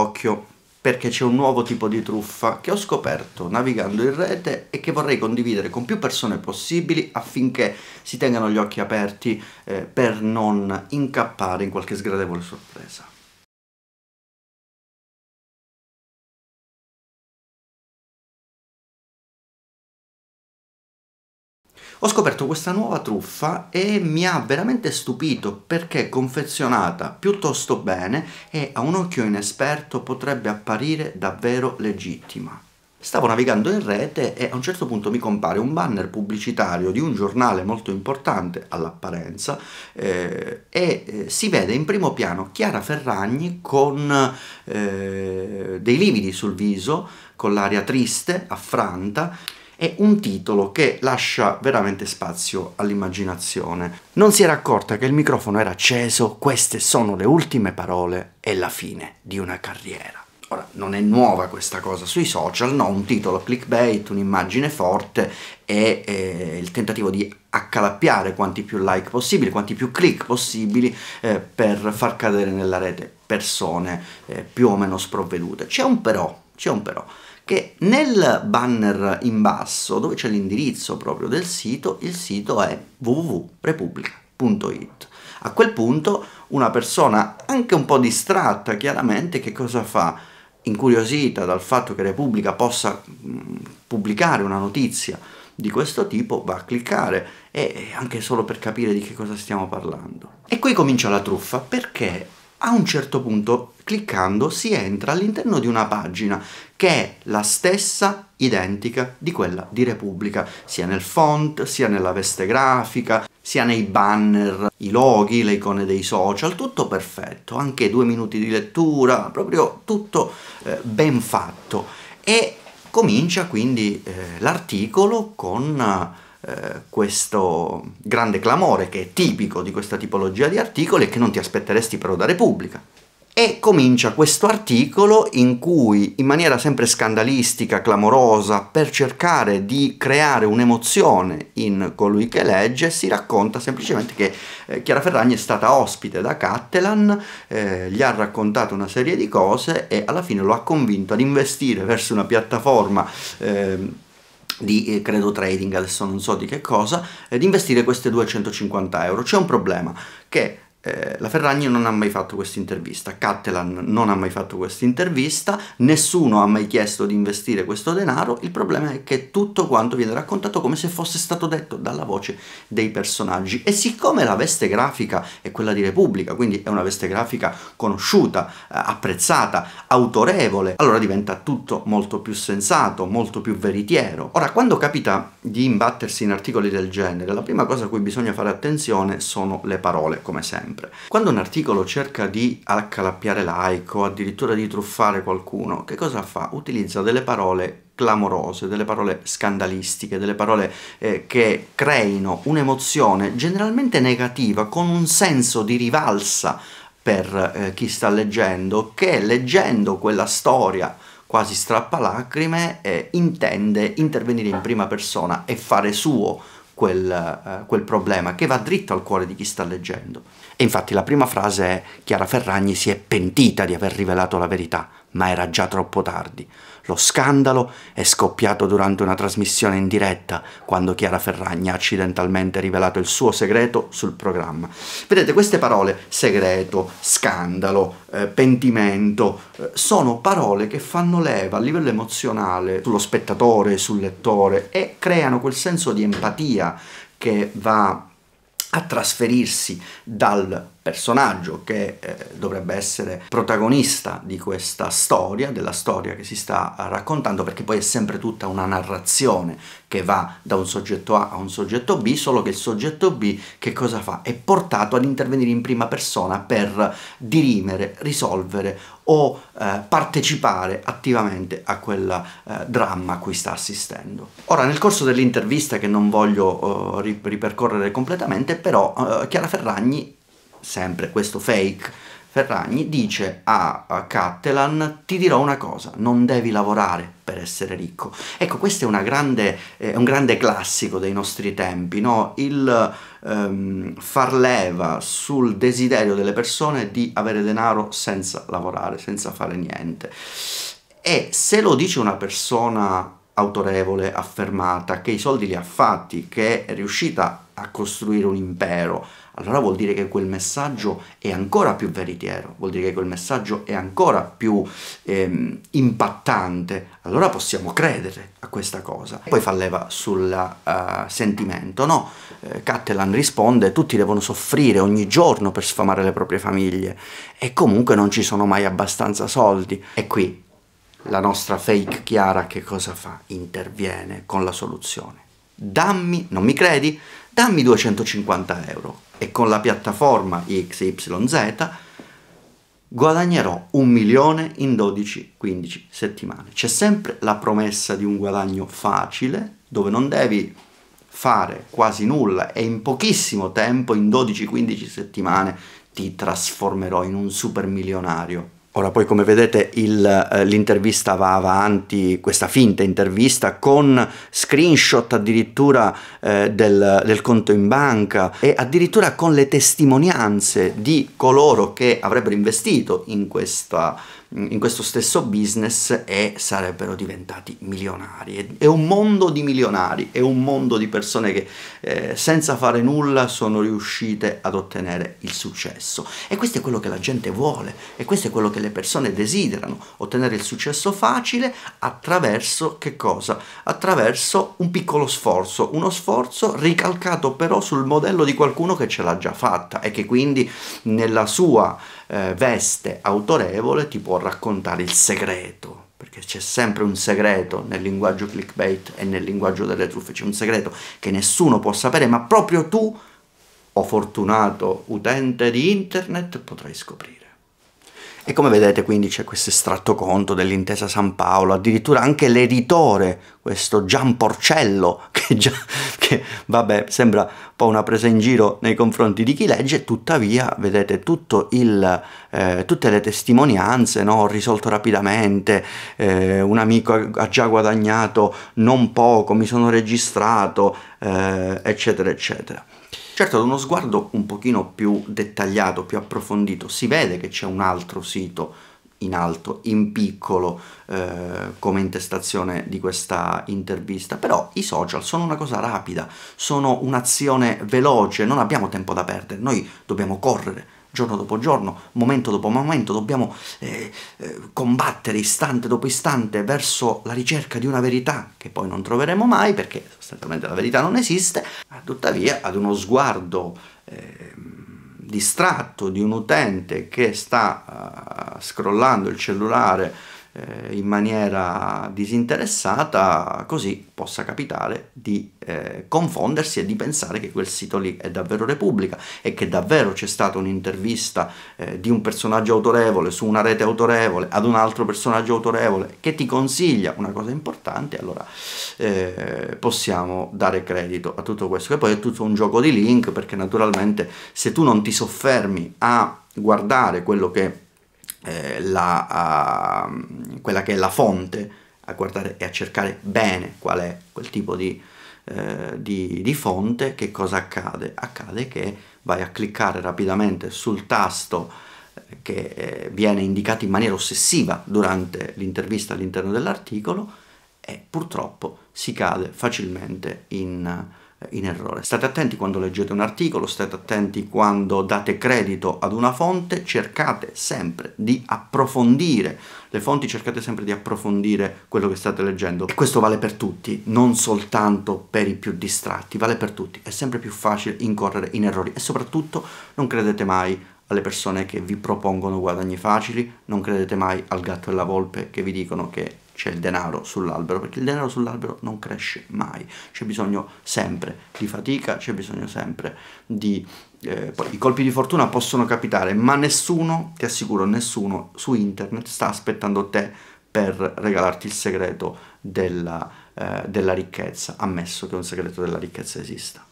occhio perché c'è un nuovo tipo di truffa che ho scoperto navigando in rete e che vorrei condividere con più persone possibili affinché si tengano gli occhi aperti eh, per non incappare in qualche sgradevole sorpresa. Ho scoperto questa nuova truffa e mi ha veramente stupito perché è confezionata piuttosto bene e a un occhio inesperto potrebbe apparire davvero legittima. Stavo navigando in rete e a un certo punto mi compare un banner pubblicitario di un giornale molto importante all'apparenza eh, e eh, si vede in primo piano Chiara Ferragni con eh, dei lividi sul viso, con l'aria triste, affranta è un titolo che lascia veramente spazio all'immaginazione. Non si era accorta che il microfono era acceso, queste sono le ultime parole e la fine di una carriera. Ora, non è nuova questa cosa sui social, no, un titolo clickbait, un'immagine forte e eh, il tentativo di accalappiare quanti più like possibili, quanti più click possibili eh, per far cadere nella rete persone eh, più o meno sprovvedute. C'è un però, c'è un però che nel banner in basso, dove c'è l'indirizzo proprio del sito, il sito è www.repubblica.it. A quel punto una persona anche un po' distratta, chiaramente, che cosa fa? Incuriosita dal fatto che Repubblica possa mm, pubblicare una notizia di questo tipo va a cliccare e anche solo per capire di che cosa stiamo parlando. E qui comincia la truffa perché a un certo punto cliccando si entra all'interno di una pagina che è la stessa identica di quella di Repubblica, sia nel font, sia nella veste grafica, sia nei banner, i loghi, le icone dei social, tutto perfetto, anche due minuti di lettura, proprio tutto eh, ben fatto. E comincia quindi eh, l'articolo con eh, eh, questo grande clamore che è tipico di questa tipologia di articoli e che non ti aspetteresti però da Repubblica. E comincia questo articolo in cui, in maniera sempre scandalistica, clamorosa, per cercare di creare un'emozione in colui che legge, si racconta semplicemente che eh, Chiara Ferragni è stata ospite da Cattelan, eh, gli ha raccontato una serie di cose e alla fine lo ha convinto ad investire verso una piattaforma eh, di eh, credo trading adesso non so di che cosa eh, di investire queste 250 euro c'è un problema che eh, la Ferragni non ha mai fatto questa intervista, Cattelan non ha mai fatto questa intervista, nessuno ha mai chiesto di investire questo denaro, il problema è che tutto quanto viene raccontato come se fosse stato detto dalla voce dei personaggi e siccome la veste grafica è quella di Repubblica, quindi è una veste grafica conosciuta, eh, apprezzata, autorevole, allora diventa tutto molto più sensato, molto più veritiero. Ora, quando capita di imbattersi in articoli del genere, la prima cosa a cui bisogna fare attenzione sono le parole, come sempre sempre. Quando un articolo cerca di accalappiare laico, addirittura di truffare qualcuno, che cosa fa? Utilizza delle parole clamorose, delle parole scandalistiche, delle parole eh, che creino un'emozione generalmente negativa con un senso di rivalsa per eh, chi sta leggendo, che leggendo quella storia quasi strappalacrime eh, intende intervenire in prima persona e fare suo quel, eh, quel problema che va dritto al cuore di chi sta leggendo. E infatti la prima frase è Chiara Ferragni si è pentita di aver rivelato la verità, ma era già troppo tardi. Lo scandalo è scoppiato durante una trasmissione in diretta, quando Chiara Ferragna ha accidentalmente rivelato il suo segreto sul programma. Vedete, queste parole, segreto, scandalo, eh, pentimento, eh, sono parole che fanno leva a livello emozionale sullo spettatore, sul lettore e creano quel senso di empatia che va a trasferirsi dal personaggio che eh, dovrebbe essere protagonista di questa storia, della storia che si sta eh, raccontando, perché poi è sempre tutta una narrazione che va da un soggetto A a un soggetto B, solo che il soggetto B che cosa fa? È portato ad intervenire in prima persona per dirimere, risolvere o eh, partecipare attivamente a quel eh, dramma a cui sta assistendo. Ora, nel corso dell'intervista che non voglio eh, ripercorrere completamente, però eh, Chiara Ferragni, sempre questo fake, Ferragni dice a Cattelan ti dirò una cosa, non devi lavorare per essere ricco. Ecco, questo è, grande, eh, è un grande classico dei nostri tempi, no? il ehm, far leva sul desiderio delle persone di avere denaro senza lavorare, senza fare niente. E se lo dice una persona autorevole, affermata, che i soldi li ha fatti, che è riuscita a costruire un impero, allora vuol dire che quel messaggio è ancora più veritiero, vuol dire che quel messaggio è ancora più ehm, impattante, allora possiamo credere a questa cosa. Poi fa leva sul uh, sentimento, no? Eh, Cattelan risponde, tutti devono soffrire ogni giorno per sfamare le proprie famiglie e comunque non ci sono mai abbastanza soldi. E qui la nostra fake Chiara che cosa fa? Interviene con la soluzione. Dammi, non mi credi? Dammi 250 euro e con la piattaforma XYZ guadagnerò un milione in 12-15 settimane. C'è sempre la promessa di un guadagno facile dove non devi fare quasi nulla e in pochissimo tempo, in 12-15 settimane, ti trasformerò in un super milionario Ora poi come vedete eh, l'intervista va avanti, questa finta intervista con screenshot addirittura eh, del, del, conto in banca e addirittura con le testimonianze di coloro che avrebbero investito in questa in questo stesso business e sarebbero diventati milionari. È un mondo di milionari, è un mondo di persone che eh, senza fare nulla sono riuscite ad ottenere il successo. E questo è quello che la gente vuole e questo è quello che le persone desiderano, ottenere il successo facile attraverso che cosa? Attraverso un piccolo sforzo, uno sforzo ricalcato però sul modello di qualcuno che ce l'ha già fatta e che quindi nella sua eh, veste autorevole ti può raccontare il segreto perché c'è sempre un segreto nel linguaggio clickbait e nel linguaggio delle truffe, c'è un segreto che nessuno può sapere, ma proprio tu, o fortunato utente di internet, potrai scoprire. E come vedete quindi c'è questo estratto conto dell'intesa San Paolo, addirittura anche l'editore, questo Gian Porcello, che, già, che vabbè sembra un po' una presa in giro nei confronti di chi legge, tuttavia vedete il, eh, tutte le testimonianze, no? risolto rapidamente, eh, un amico ha già guadagnato non poco, mi sono registrato, eh, eccetera, eccetera. Certo, ad uno sguardo un pochino più dettagliato, più approfondito, si vede che c'è un altro sito in alto, in piccolo, eh, come intestazione di questa intervista, però i social sono una cosa rapida, sono un'azione veloce, non abbiamo tempo da perdere, noi dobbiamo correre, giorno dopo giorno, momento dopo momento, dobbiamo eh, eh, combattere istante dopo istante verso la ricerca di una verità che poi non troveremo mai perché sostanzialmente la verità non esiste, ma tuttavia ad uno sguardo eh, distratto di un utente che sta eh, scrollando il cellulare eh, in maniera disinteressata, così possa capitare di eh, confondersi e di pensare che quel sito lì è davvero Repubblica e che davvero c'è stata un'intervista eh, di un personaggio autorevole su una rete autorevole ad un altro personaggio autorevole che ti consiglia una cosa importante, allora eh, possiamo dare credito a tutto questo, E poi è tutto un gioco di link perché naturalmente se tu non ti soffermi a guardare quello che eh, la, uh, quella che è la fonte, a guardare e a cercare bene qual è quel tipo di, eh, di, di fonte, che cosa accade? Accade che vai a cliccare rapidamente sul tasto eh, che eh, viene indicato in maniera ossessiva durante l'intervista all'interno dell'articolo e purtroppo si cade facilmente in in errore. State attenti quando leggete un articolo, state attenti quando date credito ad una fonte, cercate sempre di approfondire le fonti, cercate sempre di approfondire quello che state leggendo. E questo vale per tutti, non soltanto per i più distratti, vale per tutti. È sempre più facile incorrere in errori e soprattutto non credete mai alle persone che vi propongono guadagni facili, non credete mai al gatto e alla volpe che vi dicono che c'è il denaro sull'albero, perché il denaro sull'albero non cresce mai, c'è bisogno sempre di fatica, c'è bisogno sempre di... Eh, poi, I colpi di fortuna possono capitare, ma nessuno, ti assicuro, nessuno su internet sta aspettando te per regalarti il segreto della, eh, della ricchezza, ammesso che un segreto della ricchezza esista.